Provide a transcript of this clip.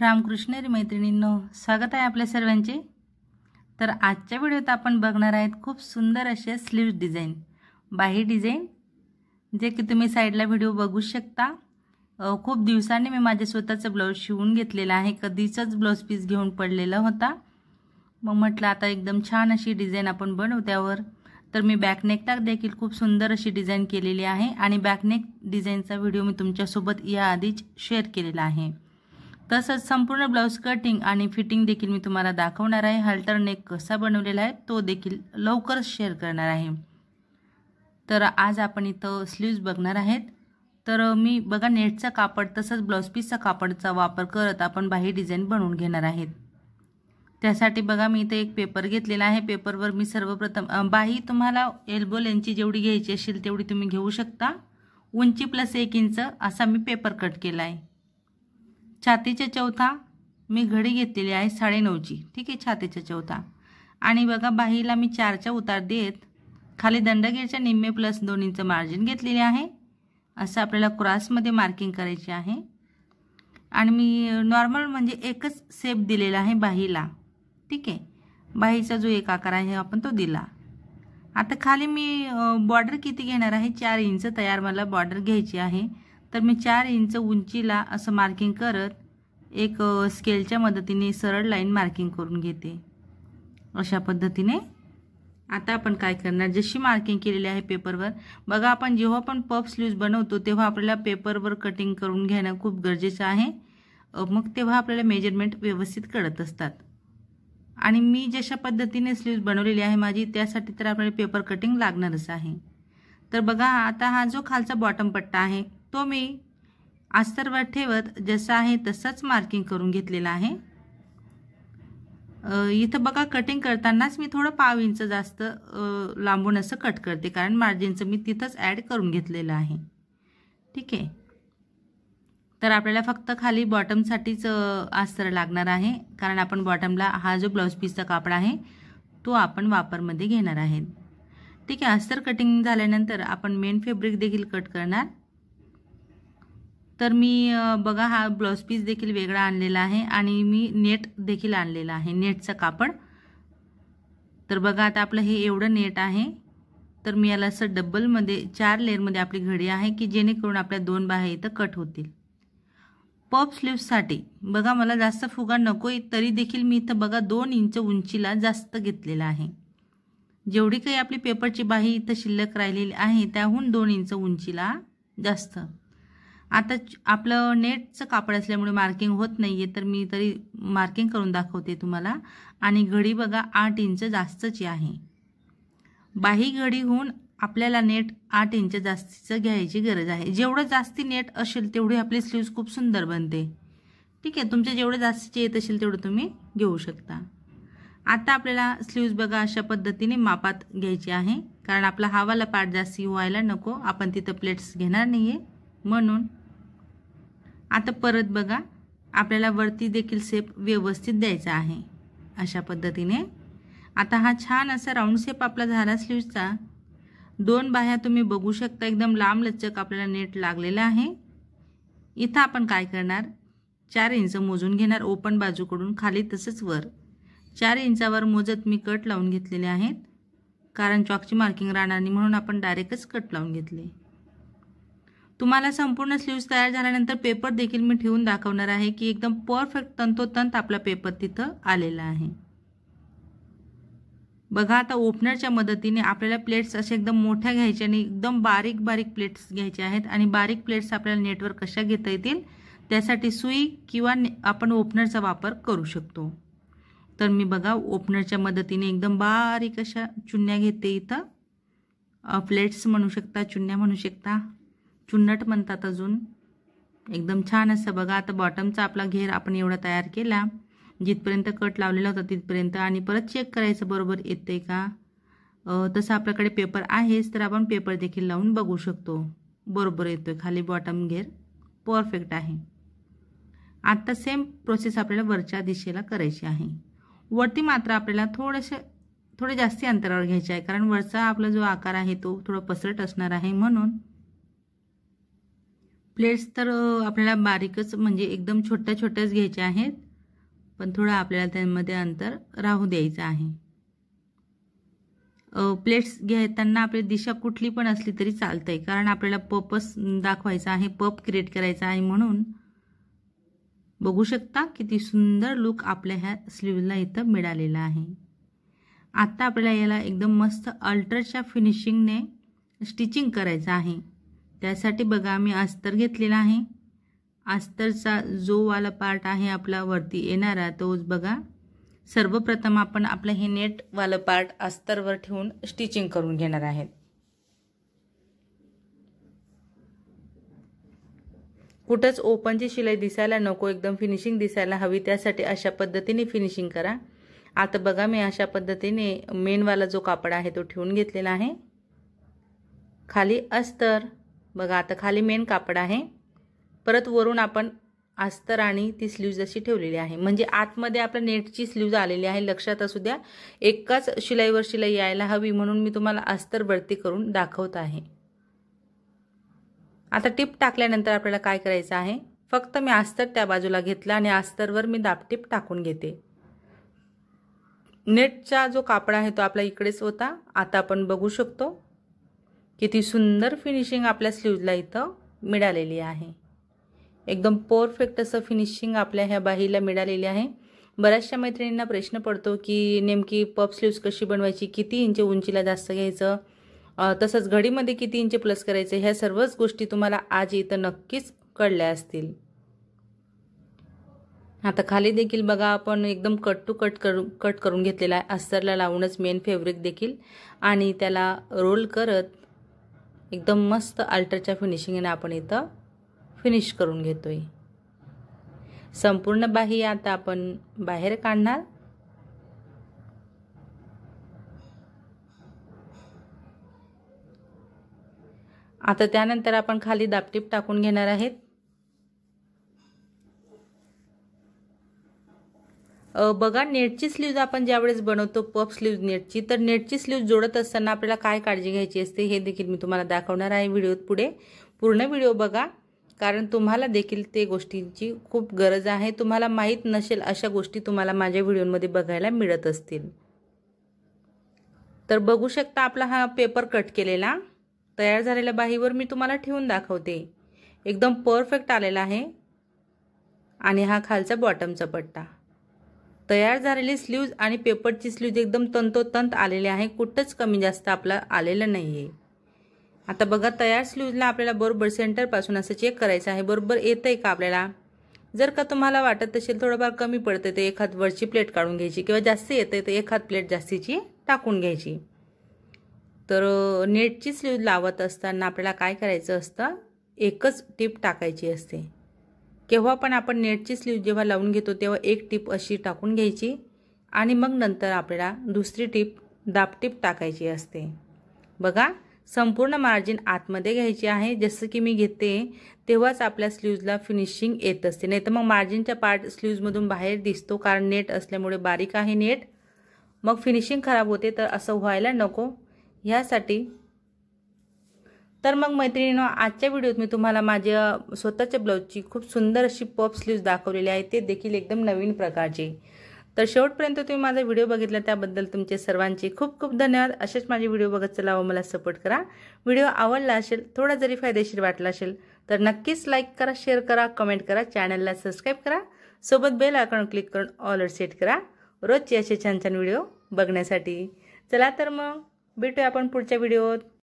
रामकृष्ण मैत्रिणींनो स्वागत आहे आपल्या सर्वांचे तर आजच्या व्हिडिओत आपण बघणार आहेत खूप सुंदर असे स्लीव्ह डिझाईन बाही डिझाईन जे की तुम्ही साईडला व्हिडिओ बघू शकता खूप दिवसांनी मी माझे स्वतःचं ब्लाऊज शिवून घेतलेलं आहे कधीच ब्लाऊज पीस घेऊन पडलेला होता मग म्हटलं आता एकदम छान अशी डिझाईन आपण बनवू त्यावर तर मी बॅकनेकला देखील खूप सुंदर अशी डिझाईन केलेली आहे आणि बॅकनेक डिझाईनचा व्हिडिओ मी तुमच्यासोबत याआधीच शेअर केलेला आहे तसंच संपूर्ण ब्लाऊज कटिंग आणि फिटिंग देखील मी तुम्हाला दाखवणार आहे हल्टर नेक कसा बनवलेला आहे तो देखील लवकरच शेअर करणार आहे तर आज आपण इथं स्लीव्ज बघणार आहेत तर मी बघा नेटचा कापड तसंच ब्लाऊज पीसचा कापडचा वापर करत आपण बाही डिझाईन बनवून घेणार आहेत त्यासाठी बघा मी इथे एक पेपर घेतलेला आहे पेपरवर मी सर्वप्रथम बाही तुम्हाला एल्बो लेंची जेवढी घ्यायची असेल तेवढी तुम्ही घेऊ शकता उंची प्लस एक इंच असा मी पेपर कट केला आहे छातीच्या चौथा मी घडी घेतलेली आहे साडेनऊची ठीक आहे छातीच्या चौथा आणि बघा बाहीला मी चारच्या उतार देत खाली दंडगीरच्या निम्मे प्लस दोन इंच मार्जिन घेतलेली आहे असं आपल्याला क्रॉसमध्ये मार्किंग करायची आहे आणि मी नॉर्मल म्हणजे एकच सेप दिलेला आहे बाहीला ठीक आहे बाहीचा जो एक आकार आहे आपण तो दिला आता खाली मी बॉर्डर किती घेणार आहे चार इंच तयार मला बॉर्डर घ्यायची आहे तर मी चार इंच उंचीला असं मार्किंग करत एक स्केलच्या मदतीने सरळ लाईन मार्किंग करून घेते अशा पद्धतीने आता आपण काय करणार जशी मार्किंग केलेली आहे पेपरवर बघा आपण जेव्हा पण पप स्लीव्ज बनवतो तेव्हा आपल्याला पेपरवर कटिंग करून घेणं खूप गरजेचं आहे मग तेव्हा आपल्याला मेजरमेंट व्यवस्थित कळत असतात आणि मी जशा पद्धतीने स्लीव्ज बनवलेली आहे माझी त्यासाठी तर आपल्याला पेपर कटिंग लागणारच आहे तर बघा आता हा जो खालचा बॉटम पट्टा आहे तो मी अस्तरवर ठेवत जसं आहे तसंच मार्किंग करून घेतलेलं आहे इथं बघा कटिंग करतानाच मी थोडं पाव इंच जास्त लांबून असं कट करते कारण मार्जिनचं मी तिथंच ॲड करून घेतलेलं आहे ठीक आहे तर आपल्याला फक्त खाली बॉटमसाठीच अस्तर लागणार आहे कारण आपण बॉटमला हा जो ब्लाऊज पीसचा कापड आहे तो आपण वापरमध्ये घेणार आहे ठीक आहे अस्तर कटिंग झाल्यानंतर आपण मेन फेब्रिक देखील कट करणार तर मी बघा हा ब्लाऊज पीस देखील वेगळा आणलेला आहे आणि मी नेट देखील आणलेला आहे नेटचं कापड तर बघा आता आपलं हे एवढं नेट आहे तर मी याला असं डब्बलमध्ये चार लेअरमध्ये आपली घडी आहे की जेणेकरून आपल्या दोन बाहे इथं कट होतील पॉप स्लीवसाठी बघा मला जास्त फुगा नको तरी देखील मी इथं बघा दोन इंच उंचीला जास्त घेतलेला आहे जेवढी काही आपली पेपरची बाही इथं शिल्लक राहिलेली आहे त्याहून दोन इंच उंचीला जास्त आता आपलं नेटचं कापड असल्यामुळे मार्किंग होत नाही आहे तर मी तरी मार्किंग करून दाखवते तुम्हाला आणि घडी बघा आठ इंच जास्तची आहे बाही घडी होऊन आपल्याला नेट आठ इंच जास्तीचं घ्यायची गरज आहे जेवढं जास्ती नेट असेल तेवढी आपली स्लीव्ज खूप सुंदर बनते ठीक आहे तुमचे जेवढे जास्तीचे येत असेल तेवढं तुम्ही घेऊ शकता आता आपल्याला स्लीव्ज बघा अशा पद्धतीने मापात घ्यायची आहे कारण आपला हवाला पार्ट जास्ती व्हायला नको आपण तिथं प्लेट्स घेणार नाही आहे म्हणून आता परत बघा आपल्याला वरती देखील सेप व्यवस्थित द्यायचा आहे अशा पद्धतीने आता हा छान असा राऊंड सेप आपला झाला स्लीवचा दोन बाह्या तुम्ही बघू शकता एकदम लांब लच्चक आपल्याला नेट लागलेला आहे इथं आपण काय करणार चार इंच मोजून घेणार ओपन बाजूकडून खाली तसंच वर चार इंचावर मोजत मी कट लावून घेतलेले आहेत कारण चॉकची मार्किंग राहणार नाही म्हणून आपण डायरेक्टच कट लावून घेतले तुम्हाला संपूर्ण स्लीव्स तयार झाल्यानंतर पेपर देखील मी ठेवून दाखवणार आहे की एकदम परफेक्ट तंतोतंत आपला पेपर तिथं आलेला आहे बघा आता ओपनरच्या मदतीने आपल्याला प्लेट्स असे एकदम मोठ्या घ्यायचे आणि एकदम बारीक बारीक प्लेट्स घ्यायचे आहेत आणि बारीक प्लेट्स आपल्याला नेटवर कशा घेता येतील त्यासाठी सुई किंवा आपण ओपनरचा वापर करू शकतो तर मी बघा ओपनरच्या मदतीने एकदम बारीक अशा चुन्या घेते इथं प्लेट्स म्हणू शकता चुन्या म्हणू शकता चुन्नट म्हणतात अजून एकदम छान असं बघा आता बॉटमचा आपला घेर आपण एवढा तयार केला जिथपर्यंत कट लावलेला होता तिथपर्यंत आणि परत चेक करायचं बरोबर येते का तसं आपल्याकडे पेपर आहेच तर आपण पेपर देखील लावून बघू शकतो बरोबर येतो आहे खाली बॉटम घेर परफेक्ट आहे आत्ता सेम प्रोसेस आपल्याला वरच्या दिशेला करायची आहे वरती मात्र आपल्याला थोडंसं थोडं जास्ती अंतरावर घ्यायचे आहे कारण वरचा आपला जो आकार आहे तो थोडा पसरट असणार आहे म्हणून प्लेट्स तर आपल्याला बारीकच म्हणजे एकदम छोट्या छोट्याच घ्यायच्या आहेत पण थोडं आपल्याला त्यामध्ये अंतर राहू द्यायचं आहे प्लेट्स घेताना आपली दिशा कुठली पण असली तरी चालतं आहे कारण आपल्याला पपच दाखवायचा आहे पप क्रिएट करायचा आहे म्हणून बघू शकता किती सुंदर लुक आपल्या ह्या स्लीवला इथं मिळालेला आहे आत्ता आपल्याला याला एकदम मस्त अल्ट्राच्या फिनिशिंगने स्टिचिंग करायचं आहे त्यासाठी बघा मी अस्तर घेतलेला आहे अस्तरचा जो वाला पार्ट आहे आपला वरती येणारा तोच बघा सर्वप्रथम आपण आपलं हे नेटवालं पार्ट अस्तरवर ठेवून स्टिचिंग करून घेणार आहेत कुठंच ओपनची शिलाई दिसायला नको एकदम फिनिशिंग दिसायला हवी त्यासाठी अशा पद्धतीने फिनिशिंग करा आता बघा मी अशा पद्धतीने मेनवाला जो कापड आहे तो ठेवून घेतलेला आहे खाली अस्तर बघा आता खाली मेन कापड आहे परत वरून आपण अस्तर आणि ती स्लीव्ज अशी ठेवलेली आहे म्हणजे आतमध्ये आपल्या नेटची स्लीव्ज आलेली आहे लक्षात असू द्या एकाच शिलाईवर शिलाई यायला हवी म्हणून मी तुम्हाला अस्तर वरती करून दाखवत आहे आता टिप टाकल्यानंतर आपल्याला काय करायचं आहे फक्त मी अस्तर त्या बाजूला घेतला आणि अस्तरवर मी दापटीप टाकून घेते नेटचा जो कापड आहे तो आपला इकडेच होता आता आपण बघू शकतो किती सुंदर फिनिशिंग आपल्या स्लीवला इथं मिळालेली आहे एकदम परफेक्ट असं फिनिशिंग आपल्या ह्या बाहीला मिळालेली आहे बऱ्याचशा मैत्रिणींना प्रश्न पडतो की नेमकी पप स्लीव्स कशी बनवायची किती इंच उंचीला जास्त घ्यायचं तसंच घडीमध्ये किती इंच प्लस करायचं ह्या सर्वच गोष्टी तुम्हाला आज इथं नक्कीच कळल्या असतील आता खाली देखील बघा आपण एकदम कट टू कट करू कट करून घेतलेला आहे अस्तरला लावूनच मेन फॅब्रिक देखील आणि त्याला रोल करत एकदम मस्त अल्टरच्या फिनिशिंगने आपण इथं फिनिश करून घेतो संपूर्ण बाही आता आपण बाहेर काढणार आता त्यानंतर आपण खाली दापटीप टाकून घेणार आहेत बघा नेटची स्लीव्ज आपण ज्यावेळेस बनवतो पफ स्लीव्ज नेटची तर नेटची स्लीव्ज जोडत असताना आपल्याला काय काळजी घ्यायची असते हे देखील मी तुम्हाला दाखवणार आहे व्हिडिओत पुढे पूर्ण व्हिडिओ बघा कारण तुम्हाला देखील ते गोष्टींची खूप गरज आहे तुम्हाला माहीत नसेल अशा गोष्टी तुम्हाला माझ्या व्हिडिओमध्ये बघायला मिळत असतील तर बघू शकता आपला हा पेपर कट केलेला तयार झालेल्या बाहीवर मी तुम्हाला ठेवून दाखवते एकदम परफेक्ट आलेला आहे आणि हा खालचा बॉटमचा पट्टा तयार झालेली स्लीव्ज आणि पेपरची स्लीव्ज एकदम तंतोतंत आलेले आहे कुठंच कमी जास्त आपलं आलेलं नाही आहे आता बघा तयार स्लीव्जला आपल्याला बरोबर सेंटरपासून असं चेक करायचं आहे बरोबर येतं आहे का आपल्याला जर का तुम्हाला वाटत असेल थोडंफार कमी पडतं ते एक हात वरची प्लेट काढून घ्यायची किंवा जास्त येतं तर एक हात प्लेट जास्तीची टाकून घ्यायची तर नेटची स्लीव लावत असताना आपल्याला काय करायचं असतं एकच टीप टाकायची असते केव्हा पण आपण नेटची स्लीव जेव्हा लावून घेतो तेव्हा एक टीप अशी टाकून घ्यायची आणि मग नंतर आपल्याला दुसरी टीप दापटीप टाकायची असते बघा संपूर्ण मार्जिन आतमध्ये घ्यायची आहे जसं की मी घेते तेव्हाच आपल्या स्लीवजला फिनिशिंग येत असते नाही तर मग मार्जिनच्या पार्ट स्लीवजमधून बाहेर दिसतो कारण नेट असल्यामुळे बारीक आहे नेट मग फिनिशिंग खराब होते तर असं व्हायला नको ह्यासाठी तर मग मैत्रिणीनं आजच्या व्हिडिओत मी तुम्हाला माझ्या स्वतःच्या ब्लाऊजची खूप सुंदर अशी पप स्लीव्ज दाखवलेली आहे ते देखील एकदम नवीन प्रकारचे तर शेवटपर्यंत तुम्ही माझा व्हिडिओ बघितला त्याबद्दल तुमचे सर्वांचे खूप खूप धन्यवाद असेच माझे व्हिडिओ बघत चला व मला सपोर्ट करा व्हिडिओ आवडला असेल थोडा जरी फायदेशीर वाटला असेल तर नक्कीच लाईक करा शेअर करा कमेंट करा चॅनलला सबस्क्राईब करा सोबत बेल आयकॉन क्लिक करून ऑलर सेट करा रोजचे असे छान छान व्हिडिओ बघण्यासाठी चला तर मग भेटूया आपण पुढच्या व्हिडिओत